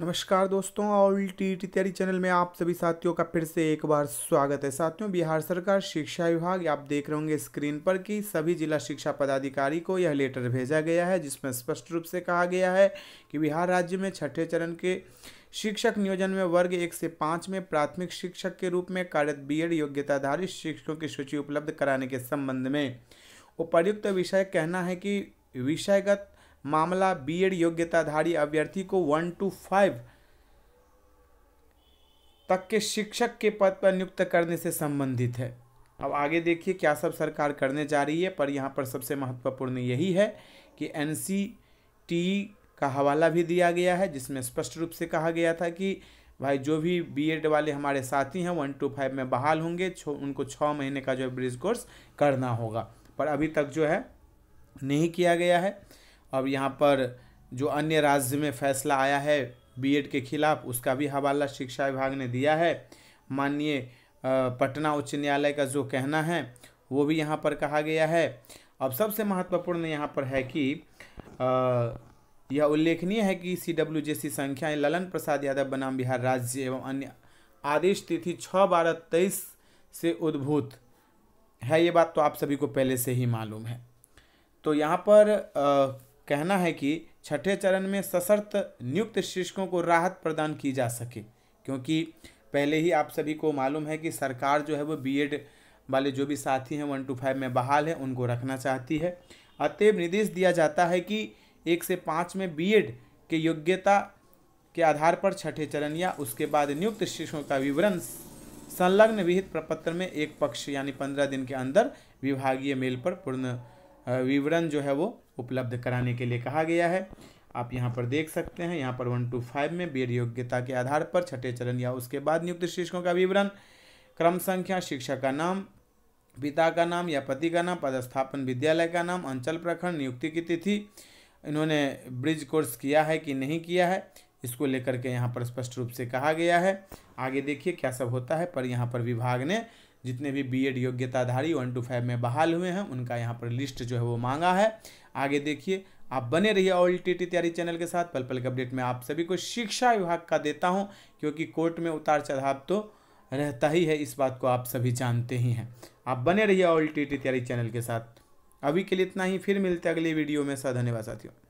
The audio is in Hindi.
नमस्कार दोस्तों ऑल टी टी तैयारी चैनल में आप सभी साथियों का फिर से एक बार स्वागत है साथियों बिहार सरकार शिक्षा विभाग आप देख रहे होंगे स्क्रीन पर कि सभी जिला शिक्षा पदाधिकारी को यह लेटर भेजा गया है जिसमें स्पष्ट रूप से कहा गया है कि बिहार राज्य में छठे चरण के शिक्षक नियोजन में वर्ग एक से पाँच में प्राथमिक शिक्षक के रूप में कार्यरत एड योग्यताधारित शिक्षकों की सूची उपलब्ध कराने के संबंध में उपर्युक्त विषय कहना है कि विषयगत मामला बीएड योग्यताधारी अभ्यर्थी को वन टू फाइव तक के शिक्षक के पद पर नियुक्त करने से संबंधित है अब आगे देखिए क्या सब सरकार करने जा रही है पर यहाँ पर सबसे महत्वपूर्ण यही है कि एन का हवाला भी दिया गया है जिसमें स्पष्ट रूप से कहा गया था कि भाई जो भी बीएड वाले हमारे साथी हैं वन टू फाइव में बहाल होंगे उनको छः महीने का जो है ब्रिज कोर्स करना होगा पर अभी तक जो है नहीं किया गया है अब यहाँ पर जो अन्य राज्य में फैसला आया है बीएड के खिलाफ उसका भी हवाला शिक्षा विभाग ने दिया है माननीय पटना उच्च न्यायालय का जो कहना है वो भी यहाँ पर कहा गया है अब सबसे महत्वपूर्ण यहाँ पर है कि यह उल्लेखनीय है कि सी डब्ल्यू जे सी संख्या ललन प्रसाद यादव बनाम बिहार राज्य एवं अन्य आदेश तिथि छः बारह तेईस से उद्भूत है ये बात तो आप सभी को पहले से ही मालूम है तो यहाँ पर आ, कहना है कि छठे चरण में सशर्त नियुक्त शिक्षकों को राहत प्रदान की जा सके क्योंकि पहले ही आप सभी को मालूम है कि सरकार जो है वो बीएड वाले जो भी साथी हैं वन टू फाइव में बहाल है उनको रखना चाहती है अतएव निर्देश दिया जाता है कि एक से पाँच में बीएड के योग्यता के आधार पर छठे चरण या उसके बाद नियुक्त शिक्षकों का विवरण संलग्न विहित प्रपत्र में एक पक्ष यानी पंद्रह दिन के अंदर विभागीय मेल पर पूर्ण विवरण जो है वो उपलब्ध कराने के लिए कहा गया है आप यहाँ पर देख सकते हैं यहाँ पर वन टू फाइव में बेड योग्यता के आधार पर छठे चरण या उसके बाद नियुक्त शिक्षकों का विवरण क्रम संख्या शिक्षक का नाम पिता का नाम या पति का नाम पदस्थापन विद्यालय का नाम अंचल प्रखंड नियुक्ति की तिथि इन्होंने ब्रिज कोर्स किया है कि नहीं किया है इसको लेकर के यहाँ पर स्पष्ट रूप से कहा गया है आगे देखिए क्या सब होता है पर यहाँ पर विभाग ने जितने भी बीएड योग्यताधारी वन टू फाइव में बहाल हुए हैं उनका यहाँ पर लिस्ट जो है वो मांगा है आगे देखिए आप बने रहिए ऑल टी टी तैयारी चैनल के साथ पल पल के अपडेट में आप सभी को शिक्षा विभाग का देता हूँ क्योंकि कोर्ट में उतार चढ़ाव तो रहता ही है इस बात को आप सभी जानते ही हैं आप बने रहिए ऑल टी टी तैयारी चैनल के साथ अभी के लिए इतना ही फिर मिलते अगले वीडियो में सर धन्यवाद साथियों